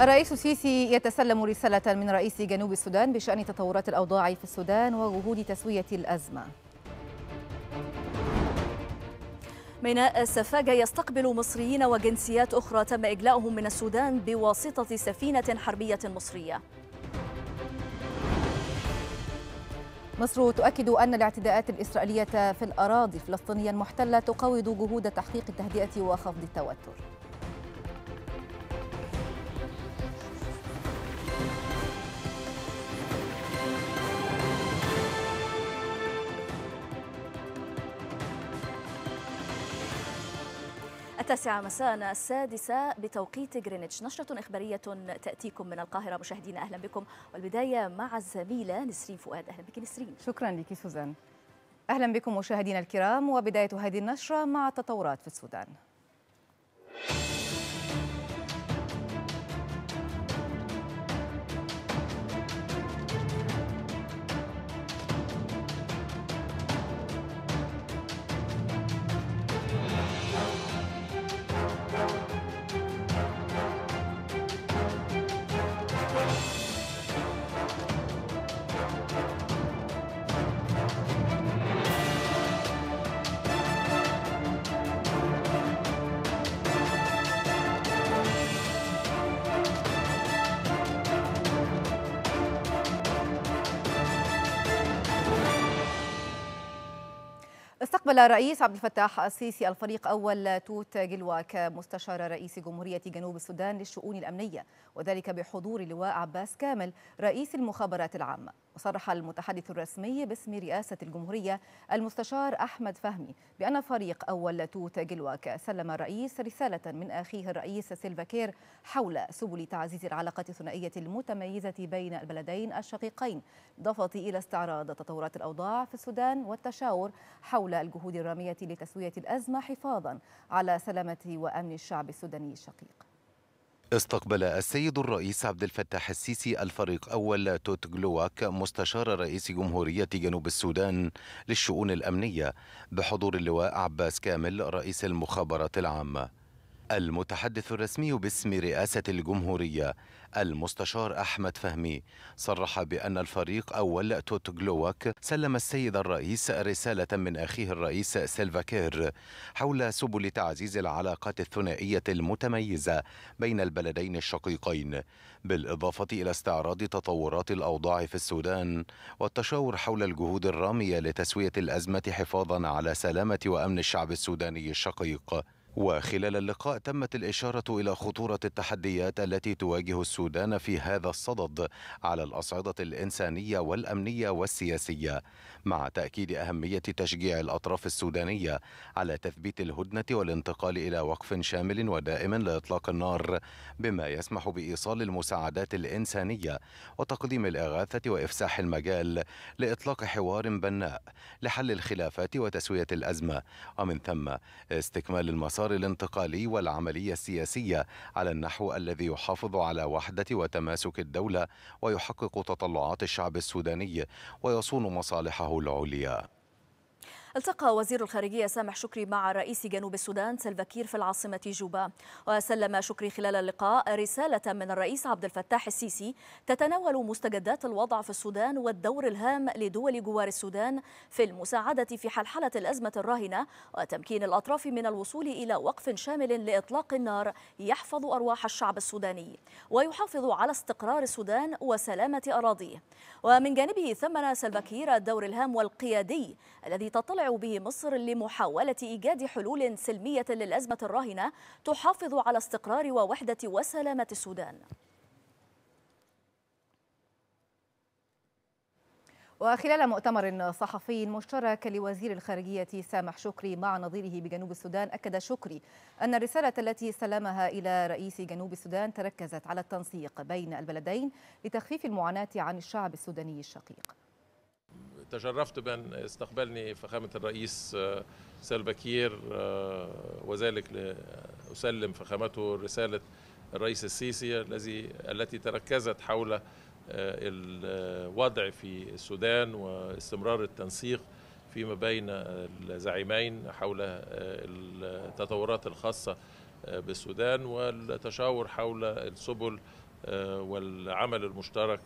الرئيس السيسي يتسلم رسالة من رئيس جنوب السودان بشأن تطورات الأوضاع في السودان وجهود تسوية الأزمة ميناء السفاجة يستقبل مصريين وجنسيات أخرى تم إجلاؤهم من السودان بواسطة سفينة حربية مصرية مصر تؤكد أن الاعتداءات الإسرائيلية في الأراضي الفلسطينية المحتلة تقوض جهود تحقيق التهدئة وخفض التوتر التاسعة مساء السادسة بتوقيت جرينتش نشرة إخبارية تأتيكم من القاهرة مشاهدينا أهلا بكم والبداية مع الزميلة نسرين فؤاد أهلا بك نسرين شكرا لك سوزان أهلا بكم مشاهدينا الكرام وبداية هذه النشرة مع تطورات في السودان استقبل الرئيس عبد الفتاح السيسي الفريق أول توت جلواك مستشار رئيس جمهورية جنوب السودان للشؤون الأمنية وذلك بحضور لواء عباس كامل رئيس المخابرات العامة وصرح المتحدث الرسمي باسم رئاسة الجمهورية المستشار أحمد فهمي بأن فريق أول توت جلواك سلم الرئيس رسالة من أخيه الرئيس سيلفا كير حول سبل تعزيز العلاقة الثنائية المتميزة بين البلدين الشقيقين إضافة إلى استعراض تطورات الأوضاع في السودان والتشاور حول الجهود الرامية لتسوية الأزمة حفاظا على سلامة وأمن الشعب السوداني الشقيق استقبل السيد الرئيس عبد الفتاح السيسي الفريق أول توت جلوك مستشار رئيس جمهورية جنوب السودان للشؤون الأمنية بحضور اللواء عباس كامل رئيس المخابرات العامة المتحدث الرسمي باسم رئاسة الجمهورية المستشار أحمد فهمي صرح بأن الفريق أول توتغلوك سلم السيد الرئيس رسالة من أخيه الرئيس سيلفا كير حول سبل تعزيز العلاقات الثنائية المتميزة بين البلدين الشقيقين بالإضافة إلى استعراض تطورات الأوضاع في السودان والتشاور حول الجهود الرامية لتسوية الأزمة حفاظا على سلامة وأمن الشعب السوداني الشقيق وخلال اللقاء تمت الإشارة إلى خطورة التحديات التي تواجه السودان في هذا الصدد على الأصعدة الإنسانية والأمنية والسياسية مع تأكيد أهمية تشجيع الأطراف السودانية على تثبيت الهدنة والانتقال إلى وقف شامل ودائم لإطلاق النار بما يسمح بإيصال المساعدات الإنسانية وتقديم الإغاثة وإفساح المجال لإطلاق حوار بناء لحل الخلافات وتسوية الأزمة ومن ثم استكمال المسار المسار الانتقالي والعملية السياسية على النحو الذي يحافظ على وحدة وتماسك الدولة ويحقق تطلعات الشعب السوداني ويصون مصالحه العليا التقى وزير الخارجية سامح شكري مع رئيس جنوب السودان سلفاكير في العاصمة جوبا وسلم شكري خلال اللقاء رسالة من الرئيس عبد الفتاح السيسي تتناول مستجدات الوضع في السودان والدور الهام لدول جوار السودان في المساعدة في حلحلة الأزمة الراهنة وتمكين الأطراف من الوصول إلى وقف شامل لإطلاق النار يحفظ أرواح الشعب السوداني ويحافظ على استقرار السودان وسلامة أراضيه ومن جانبه ثمن سلفاكير الدور الهام والقيادي الذي تطلع به مصر لمحاولة إيجاد حلول سلمية للأزمة الراهنة تحافظ على استقرار ووحدة وسلامة السودان وخلال مؤتمر صحفي مشترك لوزير الخارجية سامح شكري مع نظيره بجنوب السودان أكد شكري أن الرسالة التي سلمها إلى رئيس جنوب السودان تركزت على التنسيق بين البلدين لتخفيف المعاناة عن الشعب السوداني الشقيق تشرفت بأن استقبلني فخامة الرئيس بكير آه، آه، وذلك لأسلم فخامته رسالة الرئيس السيسي الذي التي تركزت حول آه، الوضع في السودان واستمرار التنسيق فيما بين الزعيمين حول التطورات الخاصة بالسودان والتشاور حول السبل والعمل المشترك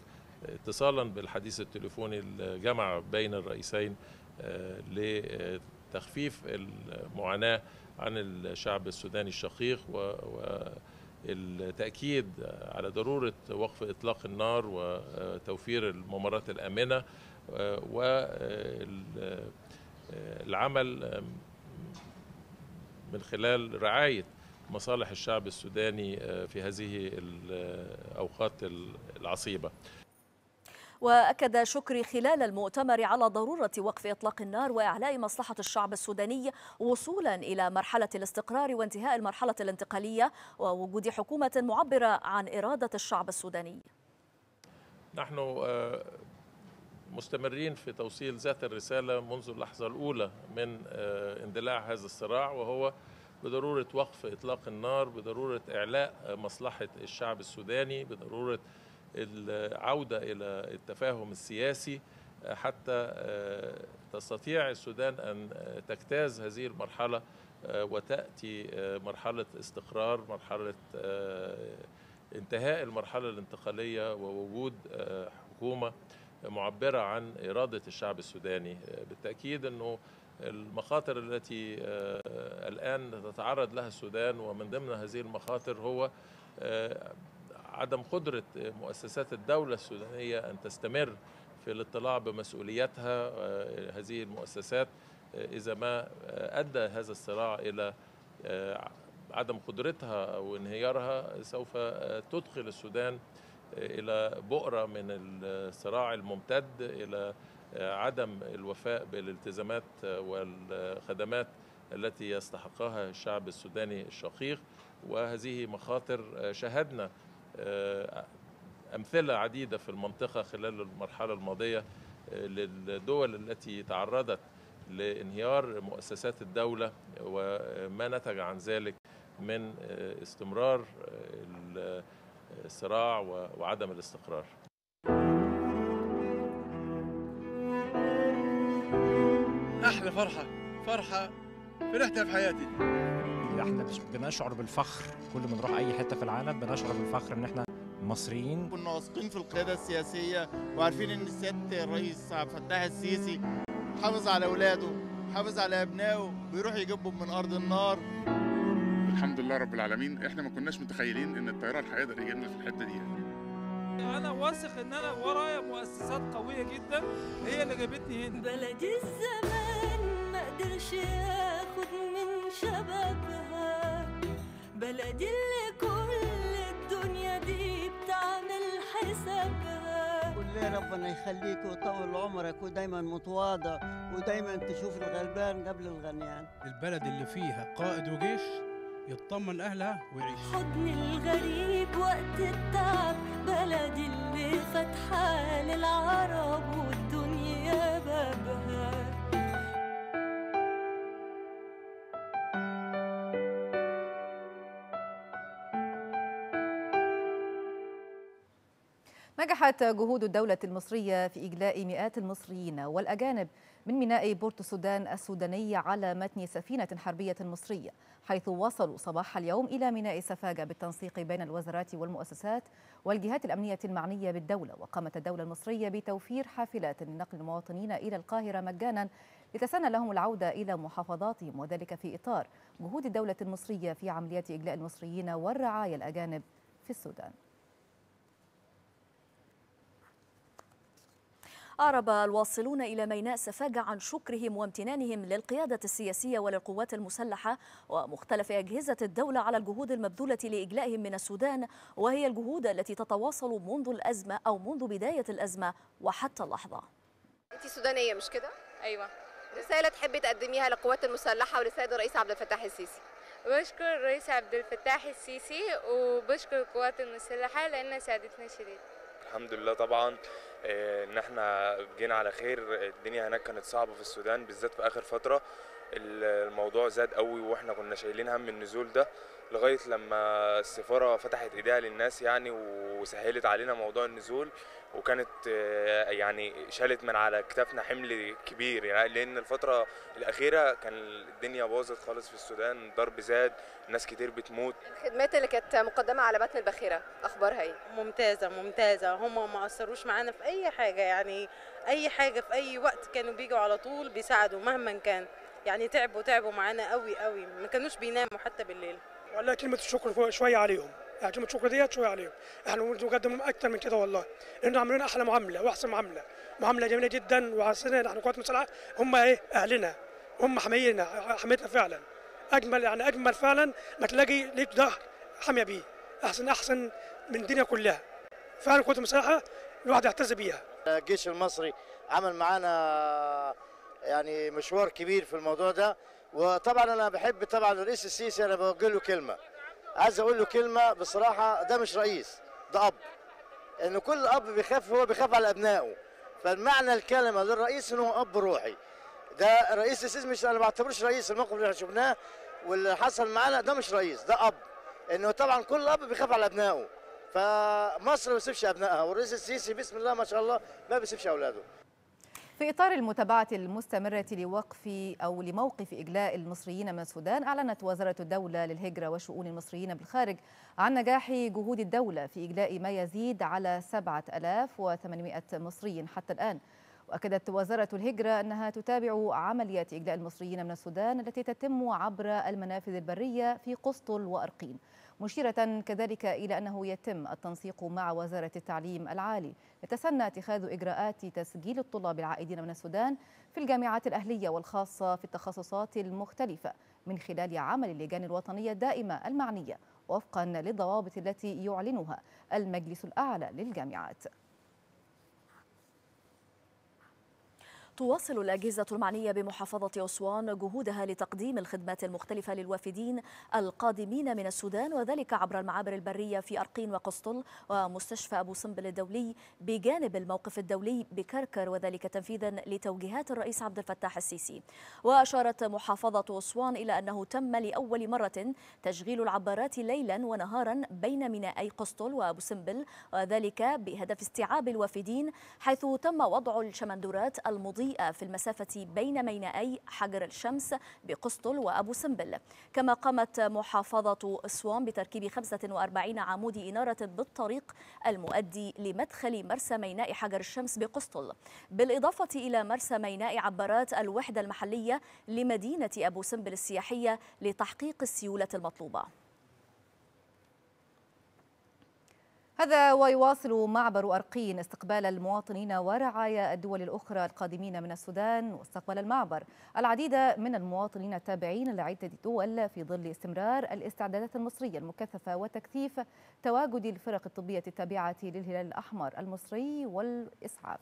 اتصالا بالحديث التليفوني الجمع بين الرئيسين آه، لتخفيف المعاناة عن الشعب السوداني الشقيق والتأكيد على ضرورة وقف إطلاق النار وتوفير الممرات الآمنة والعمل آه، آه، من خلال رعاية مصالح الشعب السوداني في هذه الأوقات العصيبة وأكد شكري خلال المؤتمر على ضرورة وقف إطلاق النار وإعلاء مصلحة الشعب السوداني وصولا إلى مرحلة الاستقرار وانتهاء المرحلة الانتقالية ووجود حكومة معبرة عن إرادة الشعب السوداني نحن آه، مستمرين في توصيل ذات الرسالة منذ اللحظة الأولى من آه، اندلاع هذا الصراع وهو بضرورة وقف إطلاق النار بضرورة إعلاء مصلحة الشعب السوداني بضرورة العودة إلى التفاهم السياسي آه، حتى آه، تستطيع السودان أن آه، تجتاز هذه المرحلة وتأتي مرحلة استقرار مرحلة انتهاء المرحلة الانتقالية ووجود حكومة معبرة عن إرادة الشعب السوداني بالتأكيد أنه المخاطر التي الآن تتعرض لها السودان ومن ضمن هذه المخاطر هو عدم قدرة مؤسسات الدولة السودانية أن تستمر في الاطلاع بمسؤولياتها آه، هذه المؤسسات آه، إذا ما آه، أدى هذا الصراع إلى عدم قدرتها أو انهيارها سوف تدخل السودان إلى بؤرة من الصراع الممتد إلى عدم الوفاء بالالتزامات والخدمات التي يستحقها الشعب السوداني الشقيق وهذه مخاطر شهدنا آه، أمثلة عديدة في المنطقة خلال المرحلة الماضية آه، للدول التي تعرضت لانهيار مؤسسات الدولة وما نتج عن ذلك من آه، استمرار الصراع وعدم الاستقرار أحلى فرحة فرحة فرحتها في حياتي احنا بنشعر بالفخر كل ما نروح اي حته في العالم بنشعر بالفخر ان احنا مصريين كنا واثقين في القياده السياسيه وعارفين ان سياده الرئيس عبد الفتاح السيسي حافظ على اولاده حافظ على ابنائه بيروح يجيبهم من ارض النار الحمد لله رب العالمين احنا ما كناش متخيلين ان الطياره هيقدر يجي لنا في الحته دي يعني. انا واثق ان انا ورايا مؤسسات قويه جدا هي اللي جابتني هنا بلد الزمان ما قدرش ياخد من شبابها بلدي اللي كل الدنيا دي بتعمل حسابها قول لي ربنا يخليك ويطول عمرك ودايما متواضع ودايما تشوف الغلبان قبل الغنيان البلد اللي فيها قائد وجيش يطمن اهلها ويعيش حضن الغريب وقت التعب بلدي اللي فاتحه للعرب نجحت جهود الدولة المصرية في إجلاء مئات المصريين والأجانب من ميناء بورت السودان السوداني على متن سفينة حربية مصرية حيث وصلوا صباح اليوم إلى ميناء سفاجة بالتنسيق بين الوزارات والمؤسسات والجهات الأمنية المعنية بالدولة وقامت الدولة المصرية بتوفير حافلات لنقل المواطنين إلى القاهرة مجانا لتسنى لهم العودة إلى محافظاتهم وذلك في إطار جهود الدولة المصرية في عمليات إجلاء المصريين والرعايا الأجانب في السودان أعرب الواصلون إلى ميناء سفاجة عن شكرهم وامتنانهم للقيادة السياسية وللقوات المسلحة ومختلف أجهزة الدولة على الجهود المبذولة لإجلائهم من السودان وهي الجهود التي تتواصل منذ الأزمة أو منذ بداية الأزمة وحتى اللحظة أنت سودانية مش كده؟ أيوة رسالة تحبي تقدميها للقوات المسلحة ولسيد الرئيس عبد الفتاح السيسي بشكر الرئيس عبد الفتاح السيسي وبشكر القوات المسلحة لأنها ساعدتنا شديد الحمد لله طبعا آه، ان احنا جينا على خير الدنيا هناك كانت صعبه في السودان بالذات في اخر فتره الموضوع زاد قوي واحنا كنا شايلين هم النزول ده لغايه لما السفاره فتحت ايديها للناس يعني وسهلت علينا موضوع النزول وكانت آه، يعني شالت من على كتافنا حمل كبير يعني لان الفتره الاخيره كان الدنيا باظت خالص في السودان ضرب زاد ناس كتير بتموت الخدمات اللي كانت مقدمه على بطن البخيره اخبارها ايه ممتازه ممتازه هم ما قصروش معانا في اي حاجه يعني اي حاجه في اي وقت كانوا بيجوا على طول بيساعدوا مهما كان يعني تعبوا تعبوا معانا قوي قوي ما كانوش بيناموا حتى بالليل والله كلمه الشكر شويه عليهم كلمه شكر ديت شويه عليهم احنا نقدم لهم اكثر من كده والله لانه عاملين احلى معامله واحسن معامله معامله جميله جدا وحسنا احنا قوات مسلحه هم ايه اهلنا هم حمينا حميتنا فعلا اجمل يعني اجمل فعلا ما تلاقي ليك ظهر حاميه بيه احسن احسن من الدنيا كلها فعلا قوات مسلحه الواحد يعتز بيها الجيش المصري عمل معانا يعني مشوار كبير في الموضوع ده وطبعا انا بحب طبعا الرئيس السيسي انا بوجه له كلمه عايز اقول له كلمه بصراحه ده مش رئيس ده اب ان كل اب بيخاف هو بيخاف على ابنائه فالمعنى الكلمه للرئيس انه هو اب روحي ده رئيس السيسي مش انا ما بعتبروش رئيس الموقف اللي شفناه واللي حصل معانا ده مش رئيس ده اب انه طبعا كل اب بيخاف على ابنائه فمصر ما بيسيبش ابنائها والرئيس السيسي بسم الله ما شاء الله ما بيسيبش اولاده في إطار المتابعة المستمرة لوقف أو لموقف إجلاء المصريين من السودان أعلنت وزارة الدولة للهجرة وشؤون المصريين بالخارج عن نجاح جهود الدولة في إجلاء ما يزيد على 7800 مصري حتى الآن وأكدت وزارة الهجرة أنها تتابع عمليات إجلاء المصريين من السودان التي تتم عبر المنافذ البرية في قسطل وأرقين مشيرة كذلك إلى أنه يتم التنسيق مع وزارة التعليم العالي يتسنى اتخاذ إجراءات تسجيل الطلاب العائدين من السودان في الجامعات الأهلية والخاصة في التخصصات المختلفة من خلال عمل اللجان الوطنية الدائمة المعنية وفقا للضوابط التي يعلنها المجلس الأعلى للجامعات تواصل الأجهزة المعنية بمحافظة أسوان جهودها لتقديم الخدمات المختلفة للوافدين القادمين من السودان وذلك عبر المعابر البرية في أرقين وقسطل ومستشفى أبو سمبل الدولي بجانب الموقف الدولي بكركر وذلك تنفيذا لتوجيهات الرئيس عبد الفتاح السيسي وأشارت محافظة أسوان إلى أنه تم لأول مرة تشغيل العبارات ليلا ونهارا بين مينائي قسطل وأبو سمبل وذلك بهدف استيعاب الوافدين حيث تم وضع الشمندورات المضيئة مضيئة في المسافة بين مينائي حجر الشمس بقسطل وأبو سمبل كما قامت محافظة أسوان بتركيب 45 عمود إنارة بالطريق المؤدي لمدخل مرسى ميناء حجر الشمس بقسطل بالإضافة إلى مرسى ميناء عبارات الوحدة المحلية لمدينة أبو سمبل السياحية لتحقيق السيولة المطلوبة هذا ويواصل معبر أرقين استقبال المواطنين ورعايا الدول الأخرى القادمين من السودان واستقبل المعبر العديد من المواطنين التابعين لعدة دول في ظل استمرار الاستعدادات المصرية المكثفة وتكثيف تواجد الفرق الطبية التابعة للهلال الأحمر المصري والإسعاف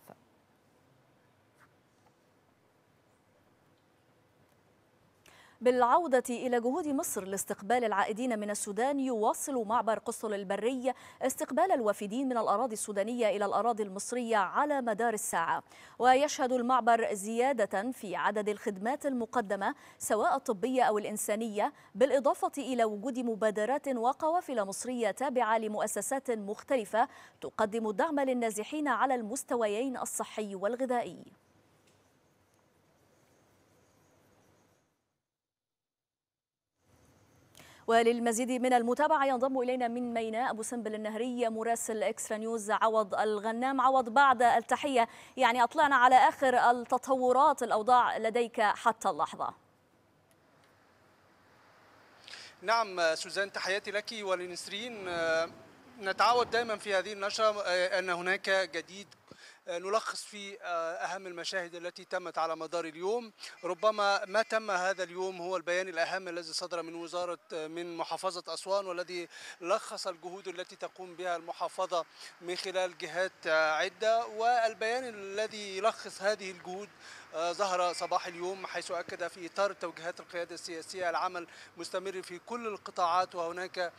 بالعودة إلى جهود مصر لاستقبال العائدين من السودان يواصل معبر قسطل البري استقبال الوافدين من الأراضي السودانية إلى الأراضي المصرية على مدار الساعة ويشهد المعبر زيادة في عدد الخدمات المقدمة سواء الطبية أو الإنسانية بالإضافة إلى وجود مبادرات وقوافل مصرية تابعة لمؤسسات مختلفة تقدم الدعم للنازحين على المستويين الصحي والغذائي وللمزيد من المتابعة ينضم إلينا من ميناء أبو سمبل النهري مراسل إكسترا نيوز عوض الغنام عوض بعد التحية يعني أطلعنا على آخر التطورات الأوضاع لديك حتى اللحظة نعم سوزان تحياتي لك وللنسرين نتعود دائما في هذه النشرة آه، أن هناك جديد آه، نلخص في آه، أهم المشاهد التي تمت على مدار اليوم ربما ما تم هذا اليوم هو البيان الأهم الذي صدر من وزارة آه، من محافظة أسوان والذي لخص الجهود التي تقوم بها المحافظة من خلال جهات عدة والبيان الذي يلخص هذه الجهود ظهر صباح اليوم حيث أكد في إطار توجيهات القيادة السياسية العمل مستمر في كل القطاعات وهناك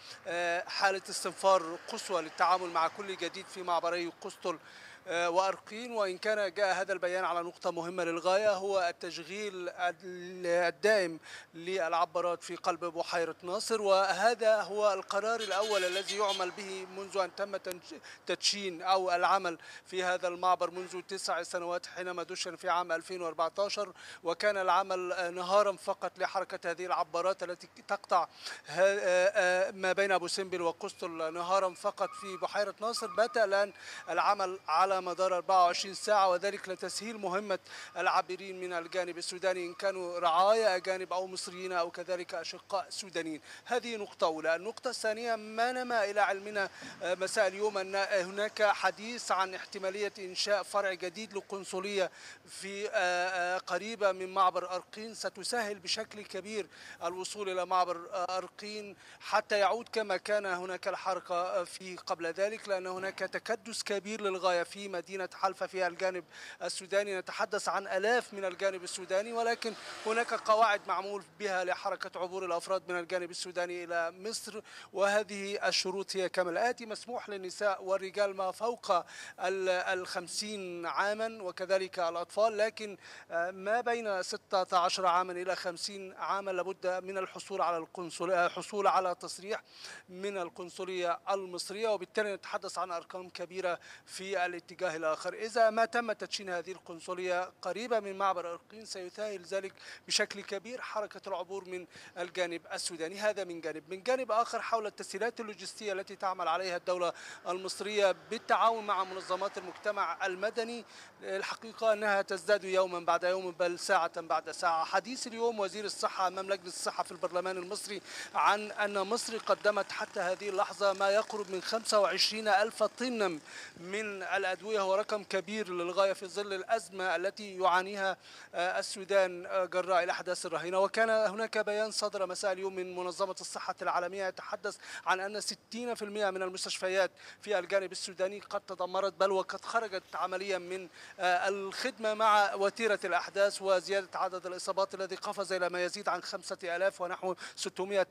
حالة استنفار قصوى للتعامل مع كل جديد في معبري قسطل آه، وأرقين وإن كان جاء هذا البيان على نقطة مهمة للغاية هو التشغيل الدائم للعبارات في قلب بحيرة ناصر وهذا هو القرار الأول الذي يعمل به منذ أن تم تدشين أو العمل في هذا المعبر منذ تسع سنوات حينما دشن في عام 2014 وكان العمل نهارا فقط لحركة هذه العبارات التي تقطع آه، آه، ما بين أبو سمبل وقسطل نهارا فقط في بحيرة ناصر بات الآن العمل على على مدار 24 ساعة وذلك لتسهيل مهمة العابرين من الجانب السوداني إن كانوا رعايا أجانب أو مصريين أو كذلك أشقاء سودانيين هذه نقطة أولى النقطة الثانية ما نما إلى علمنا آه، مساء اليوم أن هناك حديث عن احتمالية إنشاء فرع جديد للقنصلية في آه، آه، قريبة من معبر أرقين ستسهل بشكل كبير الوصول إلى معبر أرقين حتى يعود كما كان هناك الحركة في قبل ذلك لأن هناك تكدس كبير للغاية في في مدينة حلفة في الجانب السوداني نتحدث عن ألاف من الجانب السوداني ولكن هناك قواعد معمول بها لحركة عبور الأفراد من الجانب السوداني إلى مصر وهذه الشروط هي كما الآتي مسموح للنساء والرجال ما فوق الخمسين عاما وكذلك الأطفال لكن آه، ما بين 16 عاما إلى 50 عاما لابد من الحصول على القنصل آه، حصول على تصريح من القنصلية المصرية وبالتالي نتحدث عن أرقام كبيرة في الاتجاه الاتجاه الآخر إذا ما تم تدشين هذه القنصلية قريبة من معبر أرقين سيسهل ذلك بشكل كبير حركة العبور من الجانب السوداني هذا من جانب من جانب آخر حول التسهيلات اللوجستية التي تعمل عليها الدولة المصرية بالتعاون مع منظمات المجتمع المدني الحقيقة أنها تزداد يوما بعد يوم بل ساعة بعد ساعة حديث اليوم وزير الصحة أمام لجنة الصحة في البرلمان المصري عن أن مصر قدمت حتى هذه اللحظة ما يقرب من 25 ألف طن من الأدوية الأدوية هو رقم كبير للغاية في ظل الأزمة التي يعانيها آه، السودان آه، جراء الأحداث الرهينة وكان هناك بيان صدر مساء اليوم من منظمة الصحة العالمية يتحدث عن أن 60% من المستشفيات في الجانب السوداني قد تدمرت بل وقد خرجت عمليا من آه، الخدمة مع وتيرة الأحداث وزيادة عدد الإصابات الذي قفز إلى ما يزيد عن 5000 ونحو 600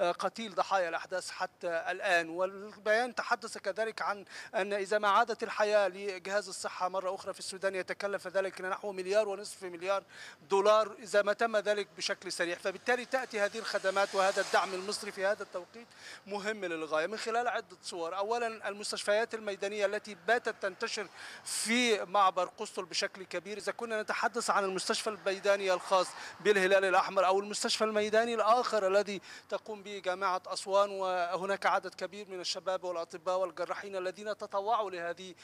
قتيل ضحايا الأحداث حتى الآن والبيان تحدث كذلك عن أن إذا ما عادت الحياة لجهاز الصحة مرة أخرى في السودان يتكلف ذلك نحو مليار ونصف مليار دولار إذا ما تم ذلك بشكل سريع فبالتالي تأتي هذه الخدمات وهذا الدعم المصري في هذا التوقيت مهم للغاية من خلال عدة صور أولا المستشفيات الميدانية التي باتت تنتشر في معبر قسطل بشكل كبير إذا كنا نتحدث عن المستشفى الميداني الخاص بالهلال الأحمر أو المستشفى الميداني الآخر الذي تقوم به جامعة أسوان وهناك عدد كبير من الشباب والأطباء والجراحين الذين تطوعوا لهذه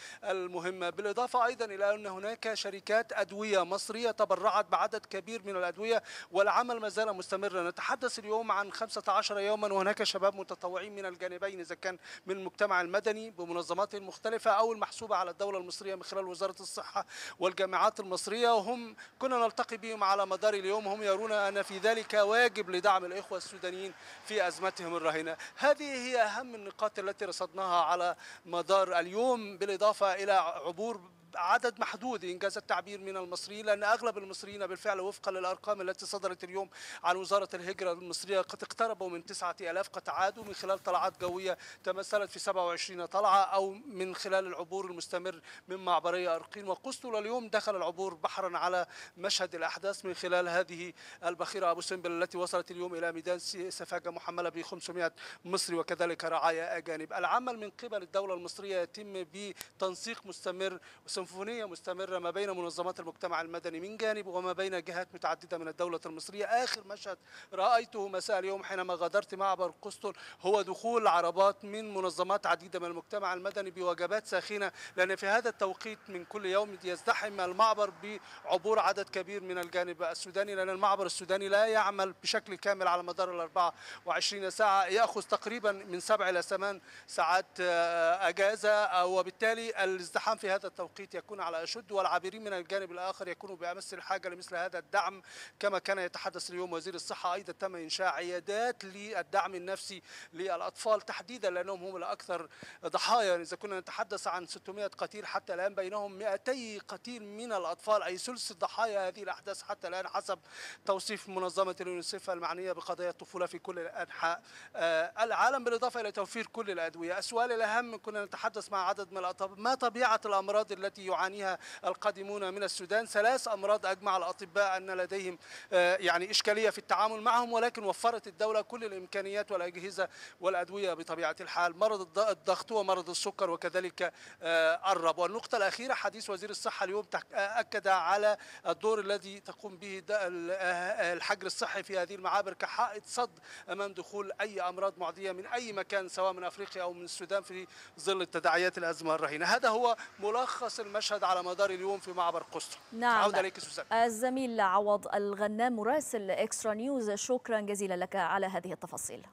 المهمة بالإضافة أيضا إلى أن هناك شركات أدوية مصرية تبرعت بعدد كبير من الأدوية والعمل ما زال مستمرا نتحدث اليوم عن 15 يوما وهناك شباب متطوعين من الجانبين إذا كان من المجتمع المدني بمنظمات المختلفة أو المحسوبة على الدولة المصرية من خلال وزارة الصحة والجامعات المصرية وهم كنا نلتقي بهم على مدار اليوم هم يرون أن في ذلك واجب لدعم الإخوة السودانيين في أزمتهم الرهينة هذه هي أهم النقاط التي رصدناها على مدار اليوم بالإضافة إلى الى عبور عدد محدود إنجاز التعبير من المصريين لأن أغلب المصريين بالفعل وفقا للأرقام التي صدرت اليوم عن وزارة الهجرة المصرية قد اقتربوا من 9000 قد عادوا من خلال طلعات جوية تمثلت في 27 طلعة أو من خلال العبور المستمر من معبرية أرقين وقسطل اليوم دخل العبور بحرا على مشهد الأحداث من خلال هذه البخيرة أبو سمبل التي وصلت اليوم إلى ميدان سفاجة محملة ب 500 مصري وكذلك رعايا أجانب العمل من قبل الدولة المصرية يتم بتنسيق مستمر سمفونية مستمرة ما بين منظمات المجتمع المدني من جانب وما بين جهات متعددة من الدولة المصرية آخر مشهد رأيته مساء اليوم حينما غادرت معبر قسطن هو دخول عربات من منظمات عديدة من المجتمع المدني بوجبات ساخنة لأن في هذا التوقيت من كل يوم يزدحم المعبر بعبور عدد كبير من الجانب السوداني لأن المعبر السوداني لا يعمل بشكل كامل على مدار ال 24 ساعة يأخذ تقريبا من سبع إلى ثمان ساعات آه، أجازة وبالتالي الازدحام في هذا التوقيت البيت يكون على أشد والعابرين من الجانب الآخر يكونوا بأمس الحاجة لمثل هذا الدعم كما كان يتحدث اليوم وزير الصحة أيضا تم إنشاء عيادات للدعم النفسي للأطفال تحديدا لأنهم هم الأكثر ضحايا إذا كنا نتحدث عن 600 قتيل حتى الآن بينهم 200 قتيل من الأطفال أي ثلث ضحايا هذه الأحداث حتى الآن حسب توصيف منظمة اليونيسف المعنية بقضايا الطفولة في كل أنحاء آه، العالم بالإضافة إلى توفير كل الأدوية السؤال الأهم كنا نتحدث مع عدد من الأطباء ما طبيعة الأمراض التي التي يعانيها القادمون من السودان ثلاث أمراض أجمع الأطباء أن لديهم آه، يعني إشكالية في التعامل معهم ولكن وفرت الدولة كل الإمكانيات والأجهزة والأدوية بطبيعة الحال مرض الضغط ومرض السكر وكذلك آه، الرب والنقطة الأخيرة حديث وزير الصحة اليوم آه، أكد على الدور الذي تقوم به الحجر الصحي في هذه المعابر كحائط صد أمام دخول أي أمراض معدية من أي مكان سواء من أفريقيا أو من السودان في ظل تداعيات الأزمة الرهينة هذا هو ملخص المشهد على مدار اليوم في معبر قصر نعم عودة عليك سوزان الزميل عوض الغنام مراسل اكسترا نيوز شكرا جزيلا لك على هذه التفاصيل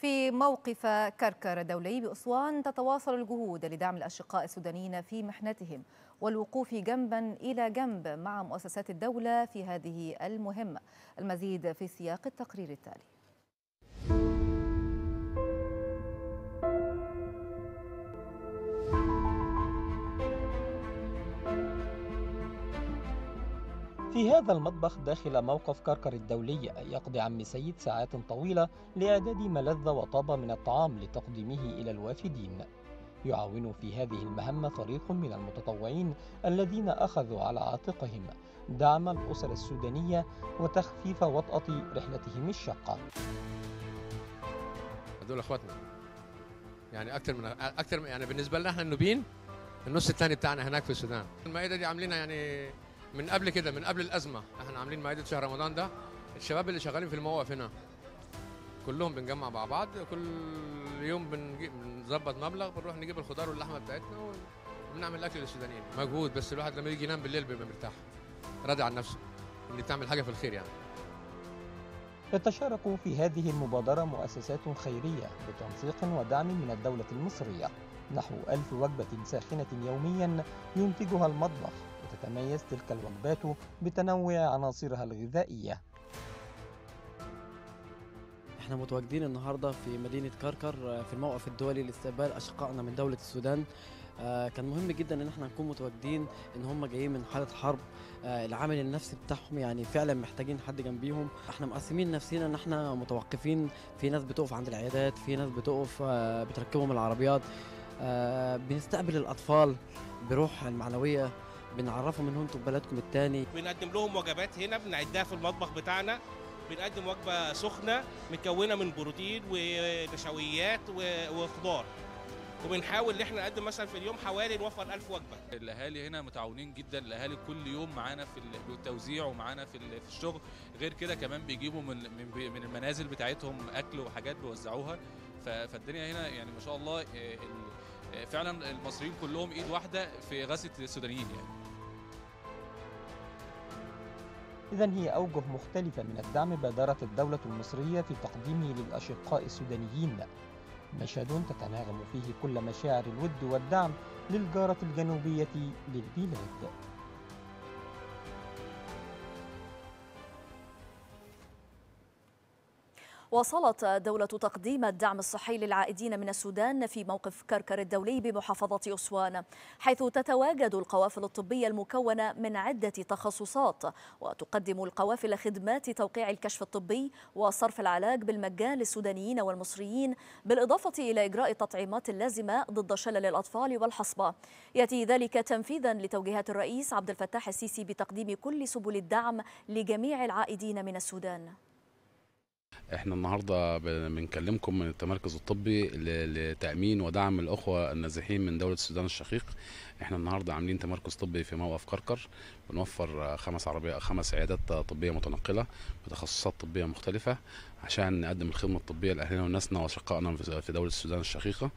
في موقف كركر الدولي بأسوان تتواصل الجهود لدعم الأشقاء السودانيين في محنتهم والوقوف جنبا إلى جنب مع مؤسسات الدولة في هذه المهمة المزيد في سياق التقرير التالي في هذا المطبخ داخل موقف كركر الدولي يقضي عم سيد ساعات طويلة لإعداد ما لذ وطاب من الطعام لتقديمه إلى الوافدين يعاون في هذه المهمة فريق من المتطوعين الذين أخذوا على عاتقهم دعم الأسر السودانية وتخفيف وطأة رحلتهم الشاقة هذول اخواتنا يعني اكثر من اكثر من يعني بالنسبه لنا احنا النوبين النص الثاني بتاعنا هناك في السودان المائده دي عاملينها يعني من قبل كده من قبل الازمه احنا عاملين مائده شهر رمضان ده الشباب اللي شغالين في الموقف هنا كلهم بنجمع مع بعض كل يوم بنظبط مبلغ بنروح نجيب الخضار واللحمه بتاعتنا وبنعمل اكل للسودانيين مجهود بس الواحد لما يجي ينام بالليل بيبقى مرتاح راضي عن نفسه ان تعمل حاجه في الخير يعني تتشارك في هذه المبادرة مؤسسات خيرية بتنسيق ودعم من الدولة المصرية نحو ألف وجبة ساخنة يوميا ينتجها المطبخ تتميز تلك الوجبات بتنوع عناصرها الغذائية احنا متواجدين النهاردة في مدينة كركر في الموقف الدولي لاستقبال أشقائنا من دولة السودان آه، كان مهم جدا ان احنا نكون متواجدين ان هم جايين من حاله حرب آه، العامل النفسي بتاعهم يعني فعلا محتاجين حد جنبيهم احنا مقسمين نفسنا ان احنا متوقفين في ناس بتقف عند العيادات في ناس بتقف آه، بتركبهم العربيات بنستقبل الاطفال بروح المعنويه بنعرفهم ان انتم في بلدكم الثاني بنقدم لهم وجبات هنا بنعدها في المطبخ بتاعنا بنقدم وجبه سخنه مكونه من بروتين ونشويات وخضار وبنحاول ان احنا نقدم مثلا في اليوم حوالي نوفر 1000 وجبه. الاهالي هنا متعاونين جدا، الاهالي كل يوم معانا في التوزيع ومعانا في في الشغل، غير كده كمان بيجيبوا من من المنازل بتاعتهم اكل وحاجات بيوزعوها، فالدنيا هنا يعني ما شاء الله آه، آه، فعلا المصريين كلهم ايد واحده في غزه السودانيين يعني إذا هي أوجه مختلفة من الدعم بادرت الدولة المصرية في تقديمه للأشقاء السودانيين مشهد تتناغم فيه كل مشاعر الود والدعم للجارة الجنوبية للبلاد واصلت دولة تقديم الدعم الصحي للعائدين من السودان في موقف كركر الدولي بمحافظة أسوان حيث تتواجد القوافل الطبية المكونة من عدة تخصصات وتقدم القوافل خدمات توقيع الكشف الطبي وصرف العلاج بالمجان للسودانيين والمصريين بالإضافة إلى إجراء التطعيمات اللازمة ضد شلل الأطفال والحصبة يأتي ذلك تنفيذا لتوجيهات الرئيس عبد الفتاح السيسي بتقديم كل سبل الدعم لجميع العائدين من السودان احنا النهارده بنكلمكم من التمركز الطبي لتامين ودعم الاخوه النازحين من دوله السودان الشقيق احنا النهارده عاملين تمركز طبي في موقف كركر بنوفر خمس عربيه خمس عيادات طبيه متنقله بتخصصات طبيه مختلفه عشان نقدم الخدمه الطبيه لاهلنا وناسنا واشقائنا في دوله السودان الشقيقه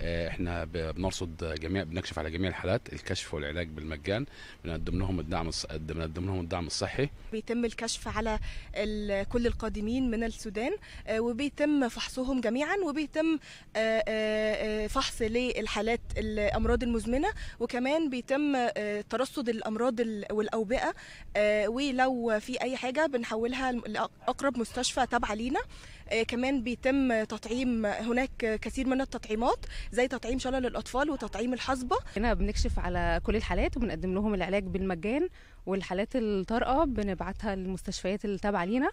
آه، احنا بنرصد جميع بنكشف على جميع الحالات الكشف والعلاج بالمجان بنقدم لهم الدعم بنقدم لهم الدعم الصحي بيتم الكشف على كل القادمين من السودان آه، وبيتم فحصهم جميعا وبيتم آه، فحص للحالات الامراض المزمنه وكمان بيتم ترصد الامراض والاوبئه ولو في اي حاجه بنحولها لاقرب مستشفى تابعه لينا المدينه آه، كمان بيتم تطعيم هناك كثير من التطعيمات زي تطعيم شلل الاطفال وتطعيم الحصبه هنا بنكشف على كل الحالات وبنقدم لهم العلاج بالمجان والحالات الطارئه بنبعتها للمستشفيات التابعه لينا لينا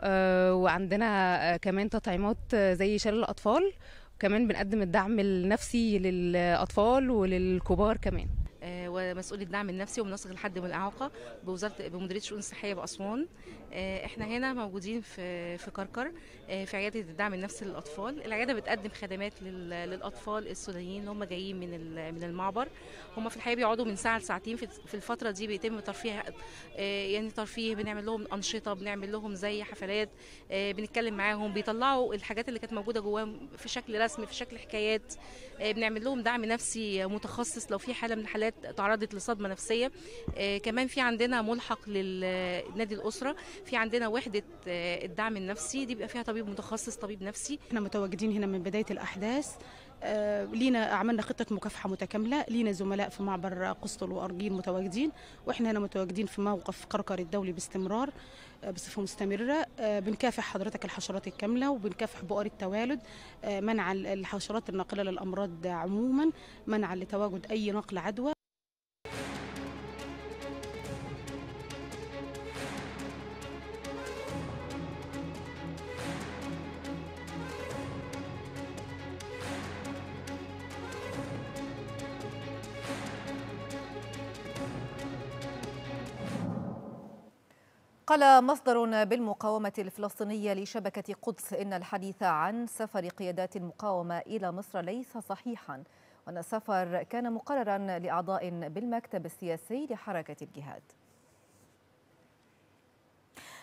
آه، وعندنا آه، كمان تطعيمات زي شلل الاطفال وكمان بنقدم الدعم النفسي للاطفال وللكبار كمان آه، ومسؤول الدعم النفسي ومنسق الحد من الاعاقه بوزاره بمديريه الشؤون الصحيه باسوان آه، احنا هنا موجودين في في كركر آه، في عياده الدعم النفسي للاطفال العياده بتقدم خدمات للاطفال السودانيين اللي هم جايين من من المعبر هم في الحقيقه بيقعدوا من ساعه لساعتين في الفتره دي بيتم ترفيه يعني ترفيه بنعمل لهم انشطه بنعمل لهم زي حفلات بنتكلم معاهم بيطلعوا الحاجات اللي كانت موجوده جواهم في شكل رسم في شكل حكايات بنعمل لهم دعم نفسي متخصص لو في حاله من الحالات كانت تعرضت لصدمه نفسيه آه، كمان في عندنا ملحق للنادي الاسره في عندنا وحده آه، الدعم النفسي دي بيبقى فيها طبيب متخصص طبيب نفسي احنا متواجدين هنا من بدايه الاحداث آه، لينا عملنا خطه مكافحه متكامله لينا زملاء في معبر قسطل وارجين متواجدين واحنا هنا متواجدين في موقف قرقر الدولي باستمرار بصفه مستمره بنكافح حضرتك الحشرات الكامله وبنكافح بؤر التوالد منع الحشرات الناقله للامراض عموما منع لتواجد اي نقل عدوى قال مصدر بالمقاومة الفلسطينية لشبكة قدس إن الحديث عن سفر قيادات المقاومة إلى مصر ليس صحيحا وأن السفر كان مقررا لأعضاء بالمكتب السياسي لحركة الجهاد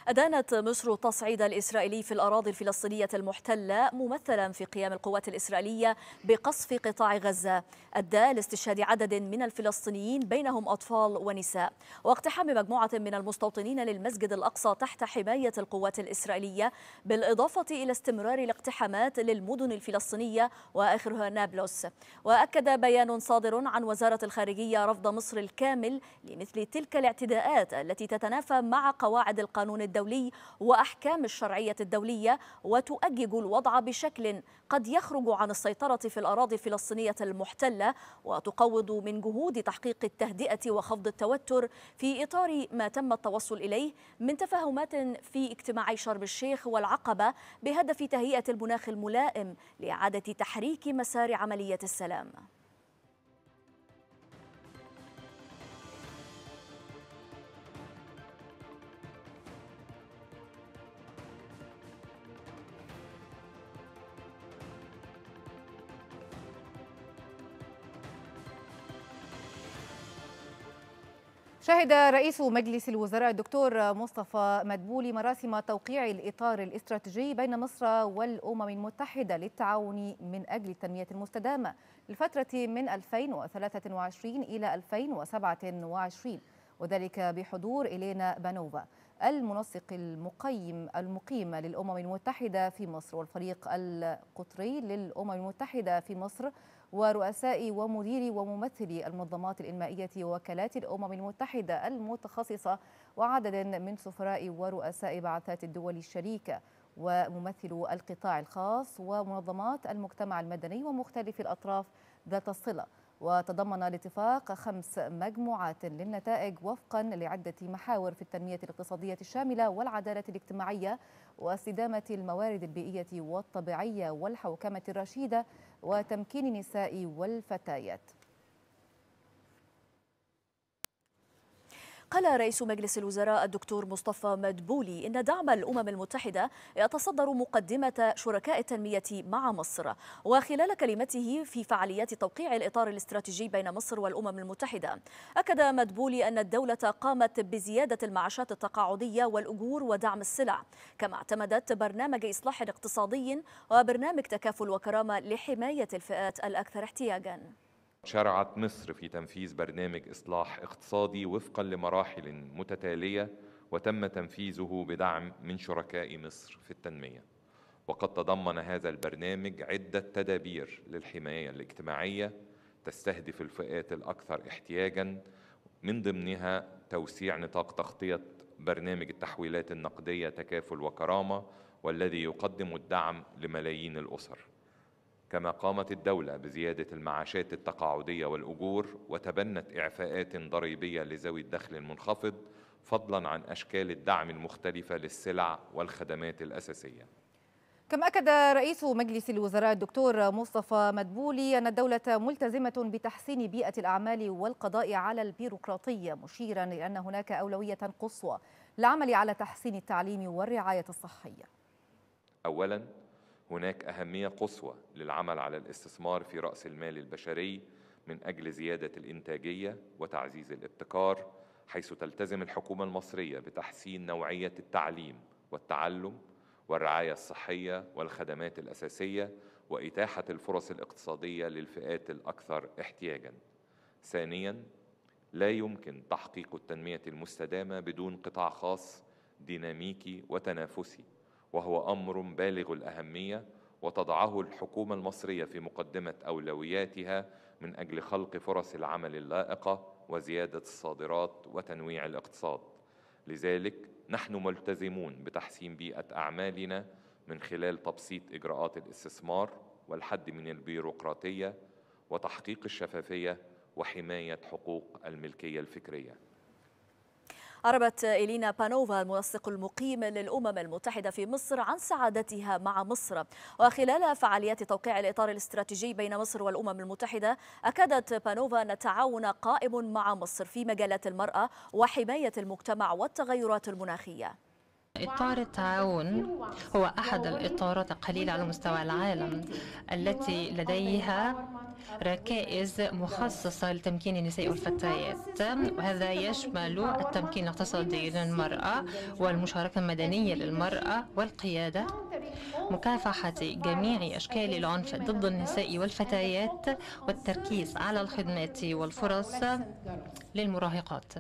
أدانت مصر التصعيد الإسرائيلي في الأراضي الفلسطينية المحتلة ممثلا في قيام القوات الإسرائيلية بقصف قطاع غزة أدى لاستشهاد عدد من الفلسطينيين بينهم أطفال ونساء واقتحام مجموعة من المستوطنين للمسجد الأقصى تحت حماية القوات الإسرائيلية بالإضافة إلى استمرار الاقتحامات للمدن الفلسطينية وآخرها نابلس وأكد بيان صادر عن وزارة الخارجية رفض مصر الكامل لمثل تلك الاعتداءات التي تتنافى مع قواعد القانون الدولي الدولي وأحكام الشرعية الدولية وتؤجج الوضع بشكل قد يخرج عن السيطرة في الأراضي الفلسطينية المحتلة وتقوض من جهود تحقيق التهدئة وخفض التوتر في إطار ما تم التوصل إليه من تفاهمات في اجتماعي شرم الشيخ والعقبة بهدف تهيئة المناخ الملائم لإعادة تحريك مسار عملية السلام شهد رئيس مجلس الوزراء الدكتور مصطفى مدبولي مراسم توقيع الإطار الاستراتيجي بين مصر والأمم المتحدة للتعاون من أجل التنمية المستدامة للفترة من 2023 إلى 2027 وذلك بحضور إلينا بانوفا المنسق المقيم المقيم للأمم المتحدة في مصر والفريق القطري للأمم المتحدة في مصر ورؤساء ومديري وممثلي المنظمات الإنمائية ووكالات الأمم المتحدة المتخصصة وعدد من سفراء ورؤساء بعثات الدول الشريكة وممثلو القطاع الخاص ومنظمات المجتمع المدني ومختلف الأطراف ذات الصلة وتضمن الاتفاق خمس مجموعات للنتائج وفقا لعدة محاور في التنمية الاقتصادية الشاملة والعدالة الاجتماعية واستدامة الموارد البيئية والطبيعية والحوكمة الرشيدة وتمكين النساء والفتيات قال رئيس مجلس الوزراء الدكتور مصطفى مدبولي إن دعم الأمم المتحدة يتصدر مقدمة شركاء التنمية مع مصر وخلال كلمته في فعاليات توقيع الإطار الاستراتيجي بين مصر والأمم المتحدة أكد مدبولي أن الدولة قامت بزيادة المعاشات التقاعدية والأجور ودعم السلع كما اعتمدت برنامج إصلاح اقتصادي وبرنامج تكافل وكرامة لحماية الفئات الأكثر احتياجاً شرعت مصر في تنفيذ برنامج إصلاح اقتصادي وفقا لمراحل متتالية وتم تنفيذه بدعم من شركاء مصر في التنمية وقد تضمن هذا البرنامج عدة تدابير للحماية الاجتماعية تستهدف الفئات الأكثر احتياجا من ضمنها توسيع نطاق تغطية برنامج التحويلات النقدية تكافل وكرامة والذي يقدم الدعم لملايين الأسر كما قامت الدولة بزيادة المعاشات التقاعدية والأجور وتبنت إعفاءات ضريبية لذوي الدخل المنخفض فضلا عن أشكال الدعم المختلفة للسلع والخدمات الأساسية كما أكد رئيس مجلس الوزراء الدكتور مصطفى مدبولي أن الدولة ملتزمة بتحسين بيئة الأعمال والقضاء على البيروقراطية مشيرا إلى أن هناك أولوية قصوى للعمل على تحسين التعليم والرعاية الصحية أولا هناك أهمية قصوى للعمل على الاستثمار في رأس المال البشري من أجل زيادة الإنتاجية وتعزيز الابتكار حيث تلتزم الحكومة المصرية بتحسين نوعية التعليم والتعلم والرعاية الصحية والخدمات الأساسية وإتاحة الفرص الاقتصادية للفئات الأكثر احتياجاً. ثانياً، لا يمكن تحقيق التنمية المستدامة بدون قطاع خاص ديناميكي وتنافسي وهو امر بالغ الاهميه وتضعه الحكومه المصريه في مقدمه اولوياتها من اجل خلق فرص العمل اللائقه وزياده الصادرات وتنويع الاقتصاد لذلك نحن ملتزمون بتحسين بيئه اعمالنا من خلال تبسيط اجراءات الاستثمار والحد من البيروقراطيه وتحقيق الشفافيه وحمايه حقوق الملكيه الفكريه عربت إلينا بانوفا المنسق المقيم للأمم المتحدة في مصر عن سعادتها مع مصر وخلال فعاليات توقيع الإطار الاستراتيجي بين مصر والأمم المتحدة أكدت بانوفا أن التعاون قائم مع مصر في مجالات المرأة وحماية المجتمع والتغيرات المناخية إطار التعاون هو أحد الإطارات القليلة على مستوى العالم التي لديها ركائز مخصصة لتمكين النساء والفتيات وهذا يشمل التمكين الاقتصادي للمرأة والمشاركة المدنية للمرأة والقيادة مكافحة جميع أشكال العنف ضد النساء والفتيات والتركيز على الخدمات والفرص للمراهقات